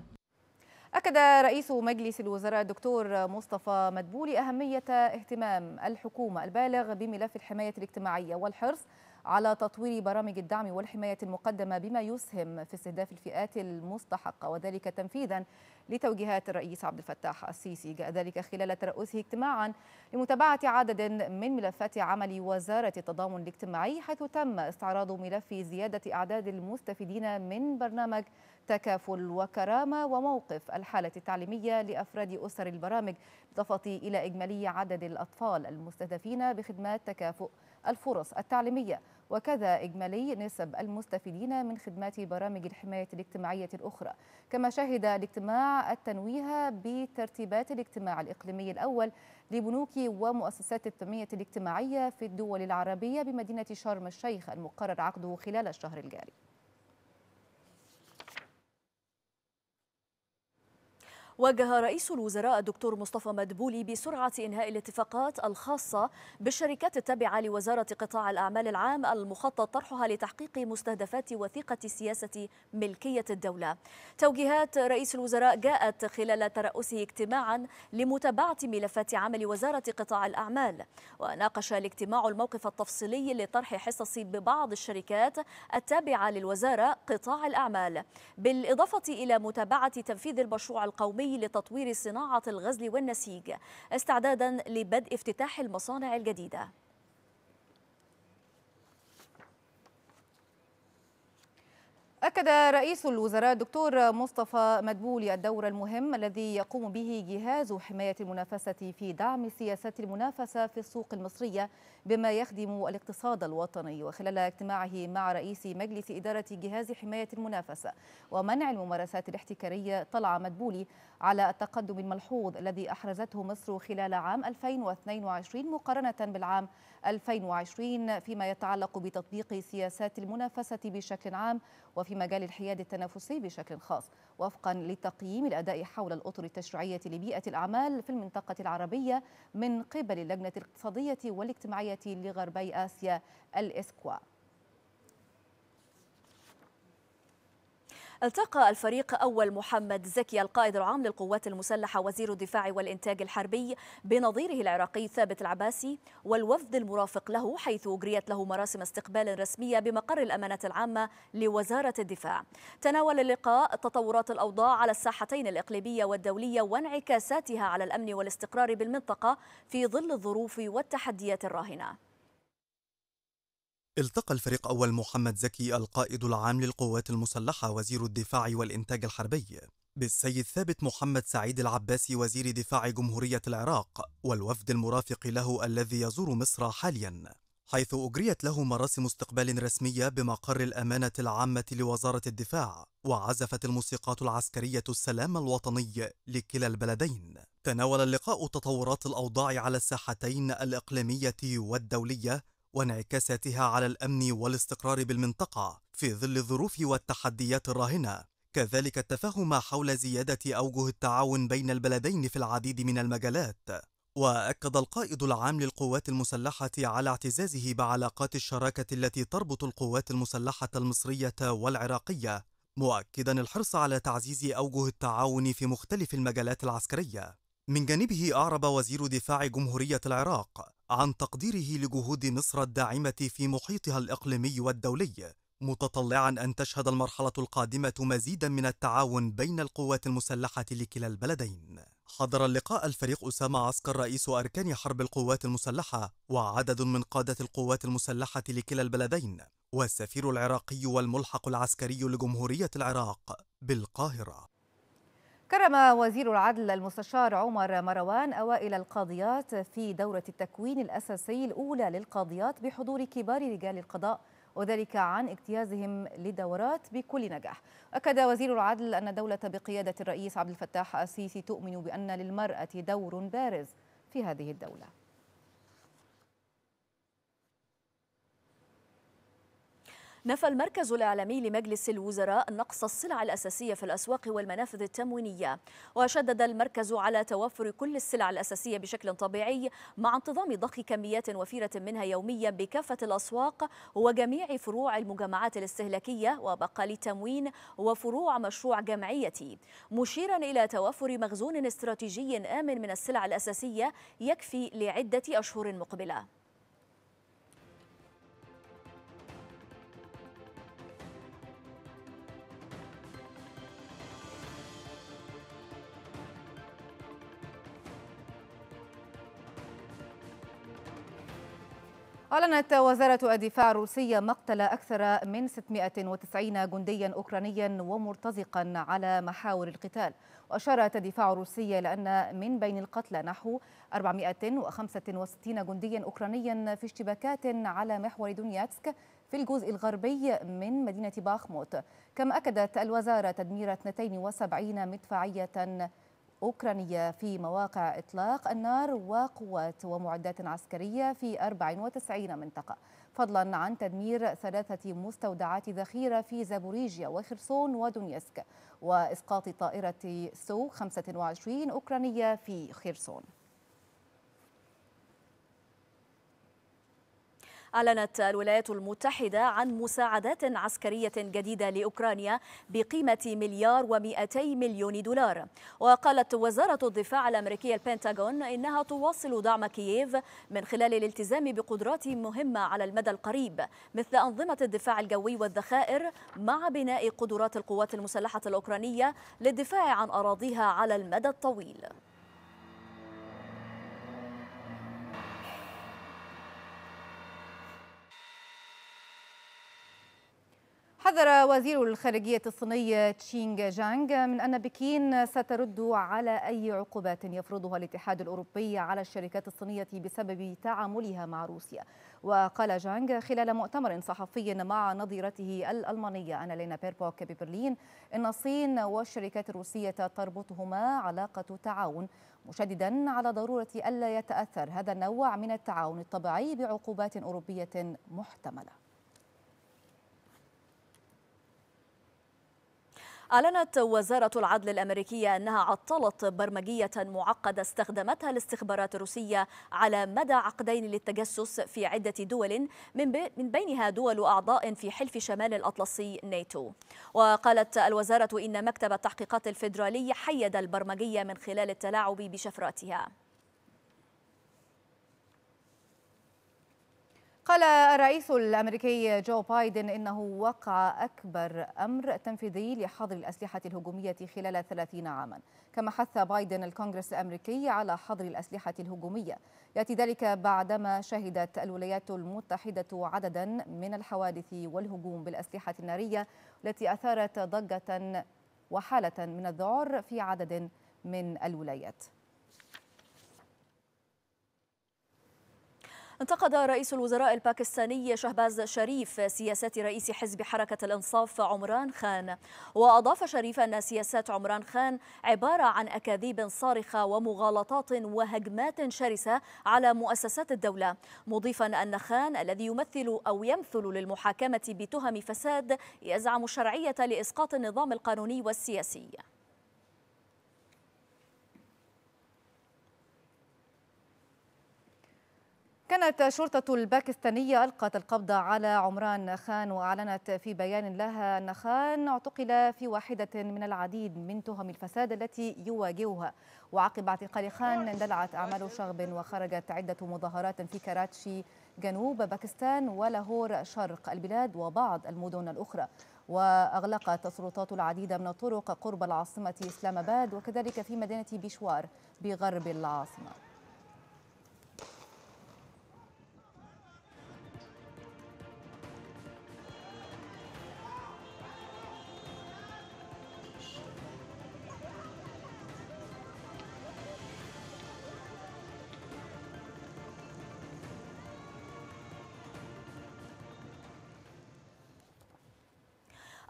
أكد رئيس مجلس الوزراء الدكتور مصطفى مدبولي أهمية اهتمام الحكومة البالغ بملف الحماية الاجتماعية والحرص على تطوير برامج الدعم والحماية المقدمة بما يسهم في استهداف الفئات المستحقة وذلك تنفيذا لتوجيهات الرئيس عبد الفتاح السيسي جاء ذلك خلال ترأسه اجتماعا لمتابعة عدد من ملفات عمل وزارة التضامن الاجتماعي حيث تم استعراض ملف زيادة أعداد المستفيدين من برنامج تكافل وكرامة وموقف الحالة التعليمية لأفراد أسر البرامج بالإضافة إلى إجمالي عدد الأطفال المستهدفين بخدمات تكافؤ الفرص التعليمية وكذا إجمالي نسب المستفيدين من خدمات برامج الحماية الاجتماعية الأخرى كما شهد الاجتماع التنويه بترتيبات الاجتماع الإقليمي الأول لبنوك ومؤسسات التنمية الاجتماعية في الدول العربية بمدينة شرم الشيخ المقرر عقده خلال الشهر الجاري واجه رئيس الوزراء الدكتور مصطفى مدبولي بسرعة إنهاء الاتفاقات الخاصة بالشركات التابعة لوزارة قطاع الأعمال العام المخطط طرحها لتحقيق مستهدفات وثيقة سياسة ملكية الدولة توجيهات رئيس الوزراء جاءت خلال ترأسه اجتماعا لمتابعة ملفات عمل وزارة قطاع الأعمال وناقش الاجتماع الموقف التفصيلي لطرح حصص ببعض الشركات التابعة للوزارة قطاع الأعمال بالإضافة إلى متابعة تنفيذ المشروع القومي الدولي لتطوير صناعة الغزل والنسيج استعدادا لبدء افتتاح المصانع الجديدة أكد رئيس الوزراء الدكتور مصطفى مدبولي الدور المهم الذي يقوم به جهاز حماية المنافسة في دعم سياسات المنافسة في السوق المصرية بما يخدم الاقتصاد الوطني وخلال اجتماعه مع رئيس مجلس إدارة جهاز حماية المنافسة ومنع الممارسات الاحتكارية طلع مدبولي على التقدم الملحوظ الذي أحرزته مصر خلال عام 2022 مقارنة بالعام 2020 فيما يتعلق بتطبيق سياسات المنافسة بشكل عام وفي مجال الحياد التنافسي بشكل خاص وفقا لتقييم الأداء حول الأطر التشريعية لبيئة الأعمال في المنطقة العربية من قبل اللجنة الاقتصادية والاجتماعية لغربي آسيا الإسكوا التقى الفريق أول محمد زكي القائد العام للقوات المسلحة وزير الدفاع والإنتاج الحربي بنظيره العراقي ثابت العباسي والوفد المرافق له حيث أجريت له مراسم استقبال رسمية بمقر الأمانة العامة لوزارة الدفاع تناول اللقاء تطورات الأوضاع على الساحتين الإقليمية والدولية وانعكاساتها على الأمن والاستقرار بالمنطقة في ظل الظروف والتحديات الراهنة التقى الفريق أول محمد زكي القائد العام للقوات المسلحة وزير الدفاع والإنتاج الحربي بالسيد ثابت محمد سعيد العباسي وزير دفاع جمهورية العراق والوفد المرافق له الذي يزور مصر حاليا حيث أجريت له مراسم استقبال رسمية بمقر الأمانة العامة لوزارة الدفاع وعزفت الموسيقات العسكرية السلام الوطني لكلا البلدين تناول اللقاء تطورات الأوضاع على الساحتين الإقليمية والدولية وانعكاساتها على الأمن والاستقرار بالمنطقة في ظل الظروف والتحديات الراهنة كذلك التفاهم حول زيادة أوجه التعاون بين البلدين في العديد من المجالات وأكد القائد العام للقوات المسلحة على اعتزازه بعلاقات الشراكة التي تربط القوات المسلحة المصرية والعراقية مؤكدا الحرص على تعزيز أوجه التعاون في مختلف المجالات العسكرية من جانبه أعرب وزير دفاع جمهورية العراق عن تقديره لجهود مصر الداعمة في محيطها الإقليمي والدولي متطلعا أن تشهد المرحلة القادمة مزيدا من التعاون بين القوات المسلحة لكلا البلدين حضر اللقاء الفريق أسامة عسكر رئيس أركان حرب القوات المسلحة وعدد من قادة القوات المسلحة لكلا البلدين والسفير العراقي والملحق العسكري لجمهورية العراق بالقاهرة كرم وزير العدل المستشار عمر مروان أوائل القاضيات في دورة التكوين الأساسي الأولى للقاضيات بحضور كبار رجال القضاء وذلك عن اجتيازهم للدورات بكل نجاح أكد وزير العدل أن الدولة بقيادة الرئيس عبد الفتاح السيسي تؤمن بأن للمرأة دور بارز في هذه الدولة نفى المركز الإعلامي لمجلس الوزراء نقص السلع الأساسية في الأسواق والمنافذ التموينية وشدد المركز على توفر كل السلع الأساسية بشكل طبيعي مع انتظام ضخ كميات وفيرة منها يوميا بكافة الأسواق وجميع فروع المجمعات الاستهلاكية وبقال التموين وفروع مشروع جمعيتي مشيرا إلى توفر مخزون استراتيجي آمن من السلع الأساسية يكفي لعدة أشهر مقبلة أعلنت وزارة الدفاع الروسية مقتل أكثر من 690 جنديا أوكرانيا ومرتزقا على محاور القتال وأشارت الدفاع الروسي إلى أن من بين القتلى نحو 465 جنديا أوكرانيا في اشتباكات على محور دونياتسك في الجزء الغربي من مدينة باخموت كما أكدت الوزارة تدمير 72 مدفعية أوكرانية في مواقع إطلاق النار وقوات ومعدات عسكرية في 94 منطقة فضلا عن تدمير ثلاثة مستودعات ذخيرة في زابوريجيا وخرسون ودونيسك وإسقاط طائرة سو 25 أوكرانية في خرسون أعلنت الولايات المتحدة عن مساعدات عسكرية جديدة لأوكرانيا بقيمة مليار و200 مليون دولار وقالت وزارة الدفاع الأمريكية البنتاغون إنها تواصل دعم كييف من خلال الالتزام بقدرات مهمة على المدى القريب مثل أنظمة الدفاع الجوي والذخائر مع بناء قدرات القوات المسلحة الأوكرانية للدفاع عن أراضيها على المدى الطويل حذر وزير الخارجية الصيني تشينغ جانغ من أن بكين سترد على أي عقوبات يفرضها الاتحاد الأوروبي على الشركات الصينية بسبب تعاملها مع روسيا وقال جانغ خلال مؤتمر صحفي مع نظيرته الألمانية أنالينا بيربوك ببرلين أن الصين والشركات الروسية تربطهما علاقة تعاون مشددا على ضرورة ألا يتأثر هذا النوع من التعاون الطبيعي بعقوبات أوروبية محتملة أعلنت وزارة العدل الأمريكية أنها عطلت برمجية معقدة استخدمتها الاستخبارات الروسية على مدى عقدين للتجسس في عدة دول من, من بينها دول أعضاء في حلف شمال الأطلسي ناتو وقالت الوزارة إن مكتب التحقيقات الفيدرالي حيد البرمجية من خلال التلاعب بشفراتها قال الرئيس الامريكي جو بايدن انه وقع اكبر امر تنفيذي لحظر الاسلحه الهجوميه خلال 30 عاما، كما حث بايدن الكونغرس الامريكي على حظر الاسلحه الهجوميه، ياتي ذلك بعدما شهدت الولايات المتحده عددا من الحوادث والهجوم بالاسلحه الناريه التي اثارت ضجه وحاله من الذعر في عدد من الولايات. انتقد رئيس الوزراء الباكستاني شهباز شريف سياسات رئيس حزب حركة الانصاف عمران خان وأضاف شريف أن سياسات عمران خان عبارة عن أكاذيب صارخة ومغالطات وهجمات شرسة على مؤسسات الدولة مضيفا أن خان الذي يمثل أو يمثل للمحاكمة بتهم فساد يزعم الشرعية لإسقاط النظام القانوني والسياسي كانت الشرطة الباكستانية ألقت القبض على عمران خان وأعلنت في بيان لها أن خان اعتقل في واحدة من العديد من تهم الفساد التي يواجهها وعقب اعتقال خان اندلعت أعمال شغب وخرجت عدة مظاهرات في كراتشي جنوب باكستان ولاهور شرق البلاد وبعض المدن الأخرى وأغلقت السلطات العديد من الطرق قرب العاصمة إسلام آباد وكذلك في مدينة بيشوار بغرب العاصمة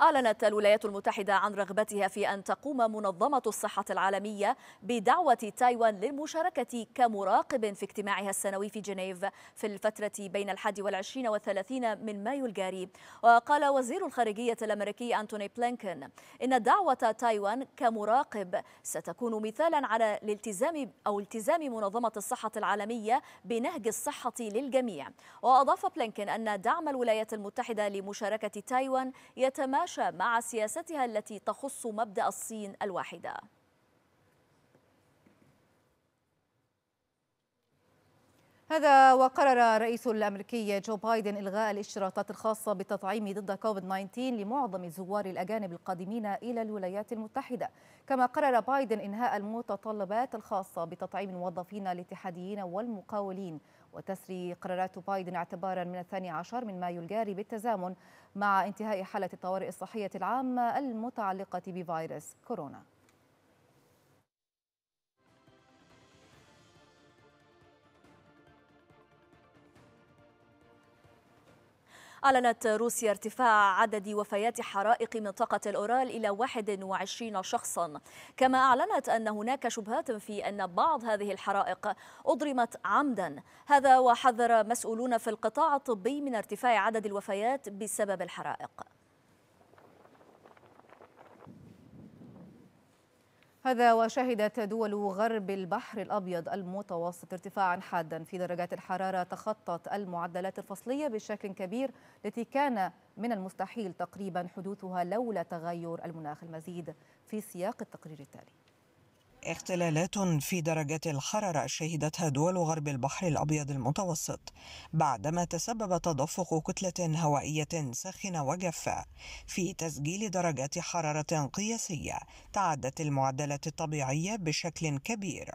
أعلنت الولايات المتحدة عن رغبتها في أن تقوم منظمة الصحة العالمية بدعوة تايوان للمشاركة كمراقب في اجتماعها السنوي في جنيف في الفترة بين الحادي والعشرين والثلاثين من مايو الجاري وقال وزير الخارجية الأمريكي أنتوني بلينكن إن دعوة تايوان كمراقب ستكون مثالا على الالتزام أو التزام منظمة الصحة العالمية بنهج الصحة للجميع وأضاف بلينكن أن دعم الولايات المتحدة لمشاركة تايوان يتماشى تتماشى مع سياستها التي تخص مبدأ الصين الواحدة هذا وقرر الرئيس الامريكي جو بايدن الغاء الاشتراطات الخاصه بالتطعيم ضد كوفيد 19 لمعظم الزوار الاجانب القادمين الى الولايات المتحده، كما قرر بايدن انهاء المتطلبات الخاصه بتطعيم الموظفين الاتحاديين والمقاولين وتسري قرارات بايدن اعتبارا من الثاني عشر من مايو الجاري بالتزامن مع انتهاء حالة الطوارئ الصحية العامة المتعلقة بفيروس كورونا أعلنت روسيا ارتفاع عدد وفيات حرائق منطقة الأورال إلى 21 شخصا كما أعلنت أن هناك شبهات في أن بعض هذه الحرائق أضرمت عمدا هذا وحذر مسؤولون في القطاع الطبي من ارتفاع عدد الوفيات بسبب الحرائق هذا وشهدت دول غرب البحر الأبيض المتوسط ارتفاعا حادا في درجات الحرارة تخطت المعدلات الفصلية بشكل كبير التي كان من المستحيل تقريبا حدوثها لولا تغير المناخ المزيد في سياق التقرير التالي اختلالات في درجات الحرارة شهدتها دول غرب البحر الأبيض المتوسط بعدما تسبب تدفق كتلة هوائية ساخنة وجافة في تسجيل درجات حرارة قياسية تعدت المعدلات الطبيعية بشكل كبير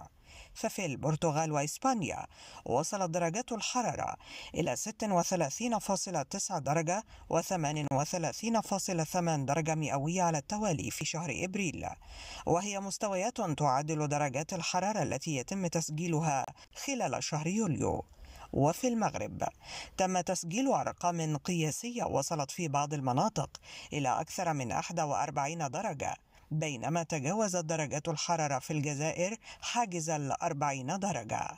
ففي البرتغال وإسبانيا وصلت درجات الحرارة إلى 36.9 درجة و38.8 درجة مئوية على التوالي في شهر إبريل وهي مستويات تعادل درجات الحرارة التي يتم تسجيلها خلال شهر يوليو وفي المغرب تم تسجيل أرقام قياسية وصلت في بعض المناطق إلى أكثر من 41 درجة بينما تجاوزت درجة الحرارة في الجزائر حاجز الأربعين درجة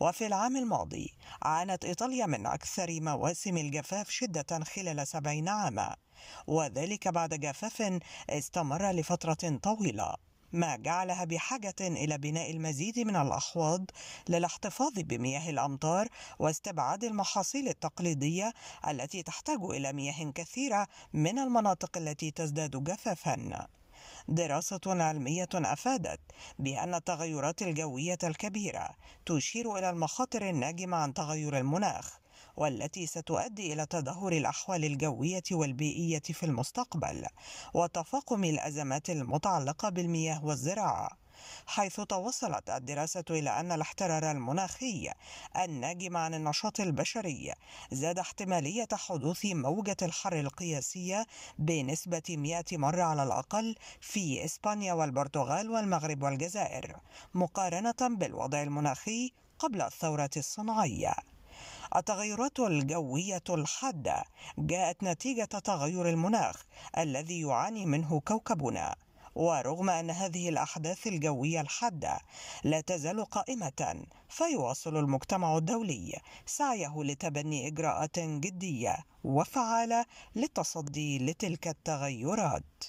وفي العام الماضي عانت إيطاليا من أكثر مواسم الجفاف شدة خلال سبعين عاما وذلك بعد جفاف استمر لفترة طويلة ما جعلها بحاجة إلى بناء المزيد من الأحواض للاحتفاظ بمياه الأمطار واستبعاد المحاصيل التقليدية التي تحتاج إلى مياه كثيرة من المناطق التي تزداد جفافًا. دراسة علمية أفادت بأن التغيرات الجوية الكبيرة تشير إلى المخاطر الناجمة عن تغير المناخ والتي ستؤدي إلى تدهور الأحوال الجوية والبيئية في المستقبل وتفاقم الأزمات المتعلقة بالمياه والزراعة حيث توصلت الدراسة إلى أن الاحترار المناخي الناجم عن النشاط البشري زاد احتمالية حدوث موجة الحر القياسية بنسبة 100 مرة على الأقل في إسبانيا والبرتغال والمغرب والجزائر مقارنة بالوضع المناخي قبل الثورة الصناعية. التغيرات الجوية الحادة جاءت نتيجة تغير المناخ الذي يعاني منه كوكبنا ورغم أن هذه الأحداث الجوية الحادة لا تزال قائمة فيواصل المجتمع الدولي سعيه لتبني إجراءات جدية وفعالة للتصدي لتلك التغيرات.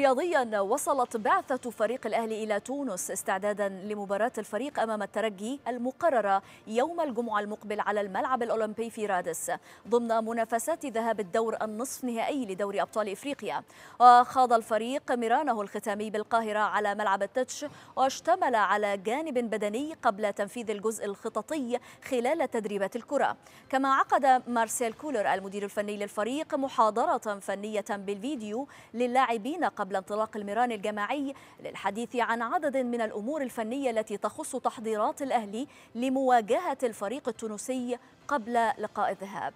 رياضيا وصلت بعثة فريق الأهلي إلى تونس استعدادا لمباراة الفريق أمام الترجي المقررة يوم الجمعة المقبل على الملعب الأولمبي في رادس ضمن منافسات ذهاب الدور النصف نهائي لدوري أبطال إفريقيا وخاض الفريق مرانه الختامي بالقاهرة على ملعب التتش واشتمل على جانب بدني قبل تنفيذ الجزء الخططي خلال تدريبات الكرة كما عقد مارسيل كولر المدير الفني للفريق محاضرة فنية بالفيديو للاعبين قبل قبل انطلاق الميران الجماعي للحديث عن عدد من الأمور الفنية التي تخص تحضيرات الأهلي لمواجهة الفريق التونسي قبل لقاء الذهاب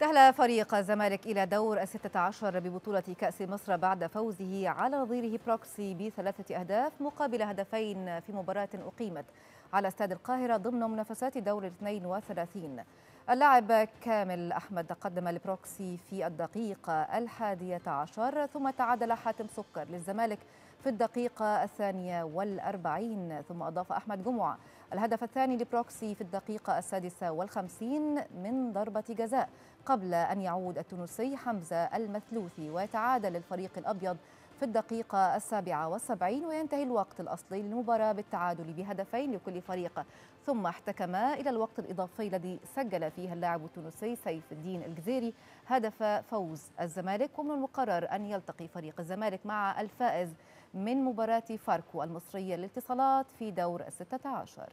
تهلا فريق الزمالك إلى دور الستة عشر ببطولة كأس مصر بعد فوزه على نظيره بروكسي بثلاثة أهداف مقابل هدفين في مباراة أقيمت على استاد القاهرة ضمن منافسات دور الاثنين وثلاثين اللاعب كامل أحمد قدم البروكسي في الدقيقة الحادية عشر ثم تعادل حاتم سكر للزمالك في الدقيقة الثانية والأربعين ثم أضاف أحمد جمعة الهدف الثاني لبروكسي في الدقيقة السادسة والخمسين من ضربة جزاء قبل أن يعود التونسي حمزة المثلوثي ويتعادل الفريق الأبيض في الدقيقة السابعة والسبعين وينتهي الوقت الأصلي للمباراة بالتعادل بهدفين لكل فريق ثم احتكما إلى الوقت الإضافي الذي سجل فيه اللاعب التونسي سيف الدين الجزيري هدف فوز الزمالك ومن المقرر أن يلتقي فريق الزمالك مع الفائز من مباراة فاركو المصرية للاتصالات في دور الستة عشر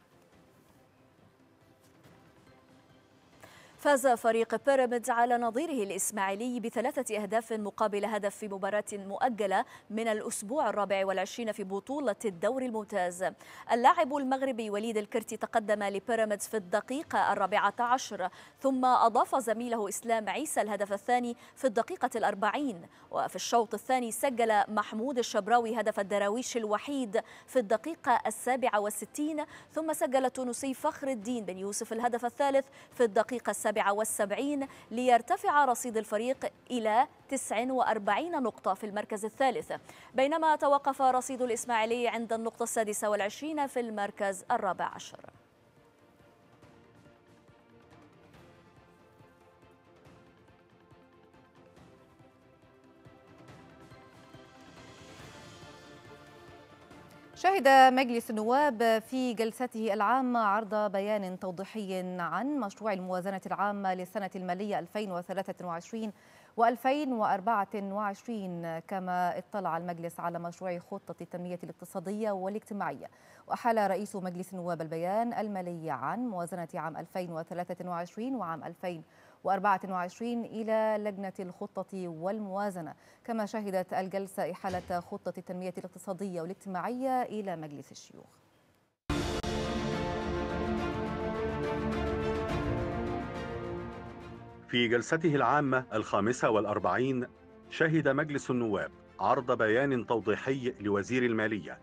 فاز فريق بيراميدز على نظيره الإسماعيلي بثلاثة أهداف مقابل هدف في مباراة مؤجلة من الأسبوع الرابع والعشرين في بطولة الدوري الممتاز اللاعب المغربي وليد الكرتي تقدم لبيراميدز في الدقيقة الرابعة عشر ثم أضاف زميله إسلام عيسى الهدف الثاني في الدقيقة الأربعين وفي الشوط الثاني سجل محمود الشبراوي هدف الدراويش الوحيد في الدقيقة السابعة والستين ثم سجل التونسي فخر الدين بن يوسف الهدف الثالث في الدقيقة السابعة السابعة والسبعين ليرتفع رصيد الفريق إلى 49 نقطة في المركز الثالث بينما توقف رصيد الإسماعيلي عند النقطة السادسة والعشرين في المركز الرابع عشر شهد مجلس النواب في جلسته العامة عرض بيان توضيحي عن مشروع الموازنة العامة للسنة المالية 2023 و2024 كما اطلع المجلس على مشروع خطة التنمية الاقتصادية والاجتماعية وأحال رئيس مجلس النواب البيان المالي عن موازنة عام 2023 وعام 2024 و24 إلى لجنة الخطة والموازنة كما شهدت الجلسة إحالة خطة التنمية الاقتصادية والاجتماعية إلى مجلس الشيوخ في جلسته العامة الخامسة والأربعين شهد مجلس النواب عرض بيان توضيحي لوزير المالية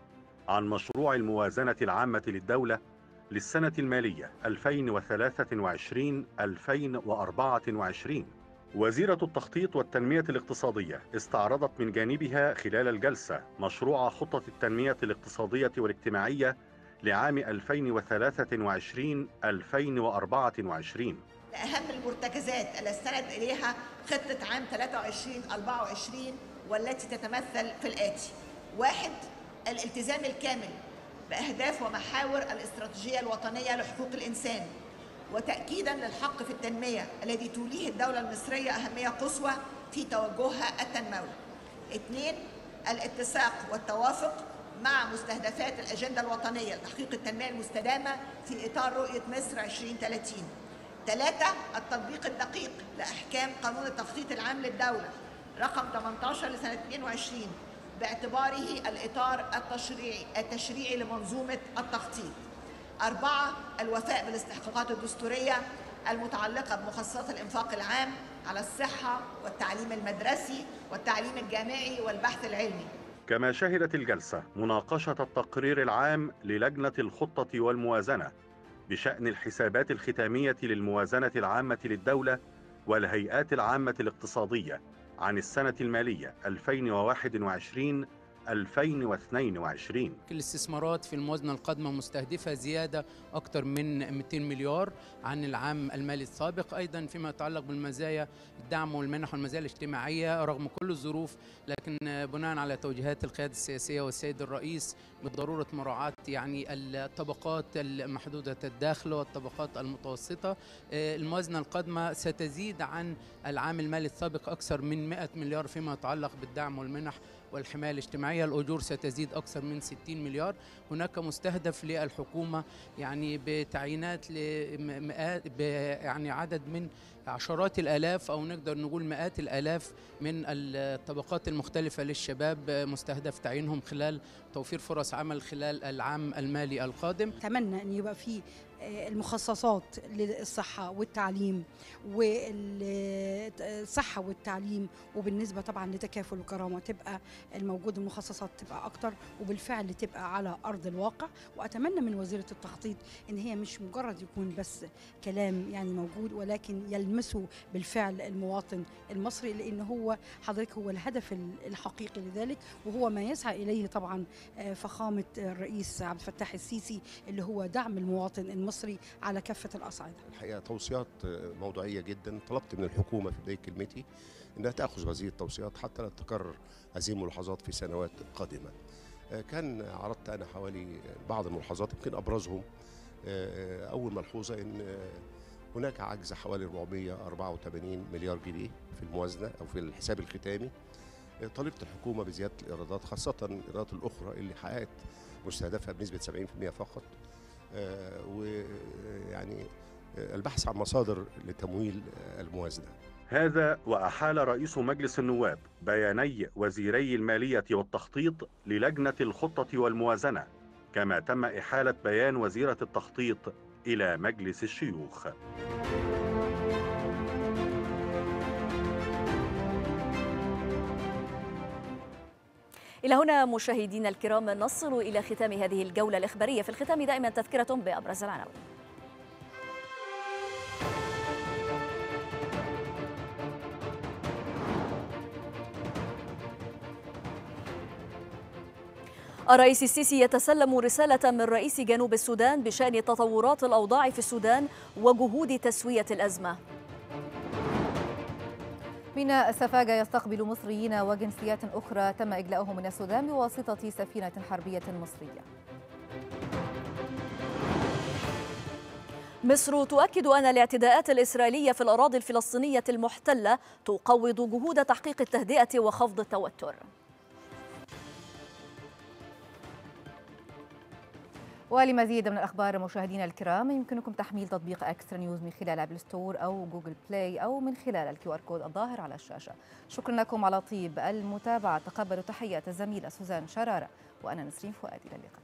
عن مشروع الموازنة العامة للدولة للسنة المالية 2023-2024 وزيرة التخطيط والتنمية الاقتصادية استعرضت من جانبها خلال الجلسة مشروع خطة التنمية الاقتصادية والاجتماعية لعام 2023-2024 أهم المرتكزات التي استند إليها خطة عام 23-24 والتي تتمثل في الآتي واحد الالتزام الكامل بأهداف ومحاور الاستراتيجية الوطنية لحقوق الإنسان وتأكيدا للحق في التنمية الذي توليه الدولة المصرية أهمية قصوى في توجهها التنموي. اثنين الاتساق والتوافق مع مستهدفات الأجندة الوطنية لتحقيق التنمية المستدامة في إطار رؤية مصر 2030. ثلاثة التطبيق الدقيق لأحكام قانون التخطيط العام للدولة رقم 18 لسنة 22 باعتباره الإطار التشريعي التشريعي لمنظومة التخطيط أربعة الوفاء بالاستحقاقات الدستورية المتعلقة بمخصصات الإنفاق العام على الصحة والتعليم المدرسي والتعليم الجامعي والبحث العلمي كما شهدت الجلسة مناقشة التقرير العام للجنة الخطة والموازنة بشأن الحسابات الختامية للموازنة العامة للدولة والهيئات العامة الاقتصادية عن السنة المالية 2021 2022 الاستثمارات في الموازنة القادمة مستهدفة زيادة أكثر من 200 مليار عن العام المالي السابق أيضا فيما يتعلق بالمزايا الدعم والمنح والمزايا الاجتماعية رغم كل الظروف لكن بناء على توجيهات القيادة السياسية والسيد الرئيس بضرورة مراعاة يعني الطبقات المحدودة الدخل والطبقات المتوسطة الموازنة القادمة ستزيد عن العام المالي السابق أكثر من 100 مليار فيما يتعلق بالدعم والمنح والحماية الاجتماعية الأجور ستزيد أكثر من 60 مليار هناك مستهدف للحكومة يعني بتعيينات يعني عدد من عشرات الآلاف أو نقدر نقول مئات الآلاف من الطبقات المختلفة للشباب مستهدف تعيينهم خلال توفير فرص عمل خلال العام المالي القادم أتمنى أن يبقى في المخصصات للصحة والتعليم والصحة والتعليم وبالنسبة طبعا لتكافل الكرامة تبقى الموجود المخصصات تبقى أكتر وبالفعل تبقى على أرض الواقع وأتمنى من وزيرة التخطيط إن هي مش مجرد يكون بس كلام يعني موجود ولكن يلمسه بالفعل المواطن المصري لأن هو حضرتك هو الهدف الحقيقي لذلك وهو ما يسعى إليه طبعا آه، فخامة الرئيس عبد الفتاح السيسي اللي هو دعم المواطن المصري المصري على كافة الأصعدة الحقيقة توصيات آه، موضوعية جدا طلبت من الحكومة في بداية كلمتي أنها تأخذ هذه التوصيات حتى لا تتكرر هذه الملاحظات في سنوات قادمة آه، كان عرضت أنا حوالي بعض الملاحظات يمكن أبرزهم آه، أول ملحوظة أن هناك عجز حوالي 484 مليار جنيه في الموازنة أو في الحساب الختامي طالبت الحكومة بزيادة الإيرادات خاصة الإيرادات الأخرى اللي حققت مستهدفها بنسبة 70% فقط آه، ويعني آه، آه، البحث عن مصادر لتمويل الموازنه. هذا واحال رئيس مجلس النواب بياني وزيري الماليه والتخطيط للجنه الخطه والموازنه كما تم احاله بيان وزيره التخطيط الى مجلس الشيوخ. إلى هنا مشاهدينا الكرام نصل إلى ختام هذه الجولة الإخبارية في الختام دائما تذكرة بأبرز العناوين الرئيس السيسي يتسلم رسالة من رئيس جنوب السودان بشأن تطورات الأوضاع في السودان وجهود تسوية الأزمة ميناء سفاجا يستقبل مصريين وجنسيات أخرى تم إجلاؤهم من السودان بواسطة سفينة حربية مصرية مصر تؤكد أن الاعتداءات الإسرائيلية في الأراضي الفلسطينية المحتلة تقوض جهود تحقيق التهدئة وخفض التوتر ولمزيد من الأخبار مشاهدينا الكرام يمكنكم تحميل تطبيق أكسترا نيوز من خلال أبل ستور أو جوجل بلاي أو من خلال الكيو آر كود الظاهر على الشاشة شكرا لكم على طيب المتابعة تقبلوا تحيات الزميلة سوزان شرارة وأنا نسرين فؤاد إلى اللقاء